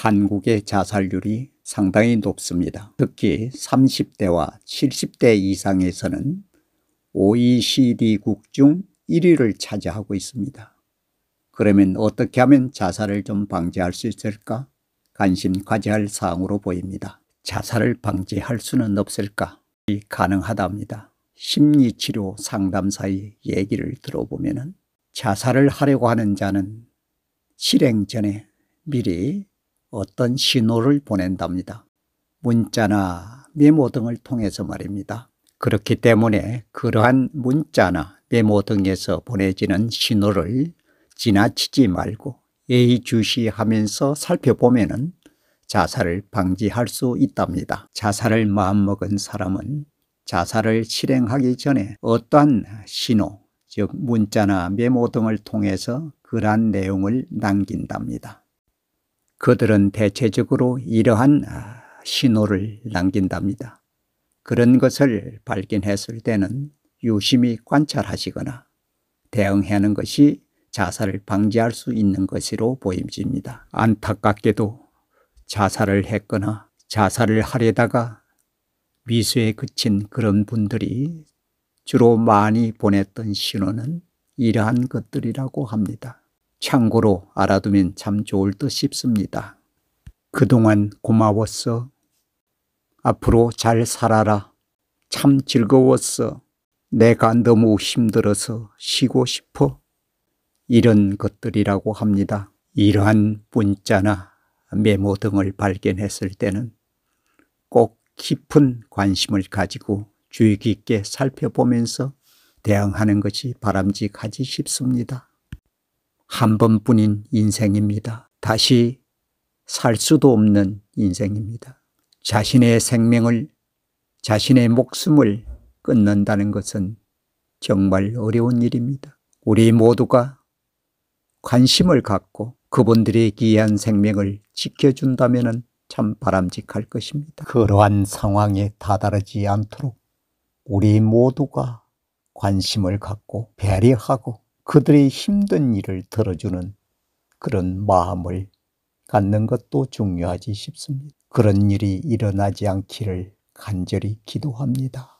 한국의 자살률이 상당히 높습니다. 특히 30대와 70대 이상에서는 OECD국 중 1위를 차지하고 있습니다. 그러면 어떻게 하면 자살을 좀 방지할 수 있을까? 관심 가져할 사항으로 보입니다. 자살을 방지할 수는 없을까? 이 가능하답니다. 심리치료 상담사의 얘기를 들어보면 자살을 하려고 하는 자는 실행 전에 미리 어떤 신호를 보낸답니다. 문자나 메모 등을 통해서 말입니다. 그렇기 때문에 그러한 문자나 메모 등에서 보내지는 신호를 지나치지 말고 예의주시하면서 살펴보면 자살을 방지할 수 있답니다. 자살을 마음먹은 사람은 자살을 실행하기 전에 어떠한 신호, 즉 문자나 메모 등을 통해서 그러한 내용을 남긴답니다. 그들은 대체적으로 이러한 아, 신호를 남긴답니다. 그런 것을 발견했을 때는 유심히 관찰하시거나 대응하는 것이 자살을 방지할 수 있는 것으로 보입니다. 안타깝게도 자살을 했거나 자살을 하려다가 미수에 그친 그런 분들이 주로 많이 보냈던 신호는 이러한 것들이라고 합니다. 참고로 알아두면 참 좋을 듯 싶습니다. 그동안 고마웠어. 앞으로 잘 살아라. 참 즐거웠어. 내가 너무 힘들어서 쉬고 싶어. 이런 것들이라고 합니다. 이러한 문자나 메모 등을 발견했을 때는 꼭 깊은 관심을 가지고 주의 깊게 살펴보면서 대응하는 것이 바람직하지 싶습니다. 한 번뿐인 인생입니다. 다시 살 수도 없는 인생입니다. 자신의 생명을, 자신의 목숨을 끊는다는 것은 정말 어려운 일입니다. 우리 모두가 관심을 갖고 그분들의 귀한 생명을 지켜준다면 참 바람직할 것입니다. 그러한 상황에 다다르지 않도록 우리 모두가 관심을 갖고 배려하고 그들의 힘든 일을 들어주는 그런 마음을 갖는 것도 중요하지 싶습니다. 그런 일이 일어나지 않기를 간절히 기도합니다.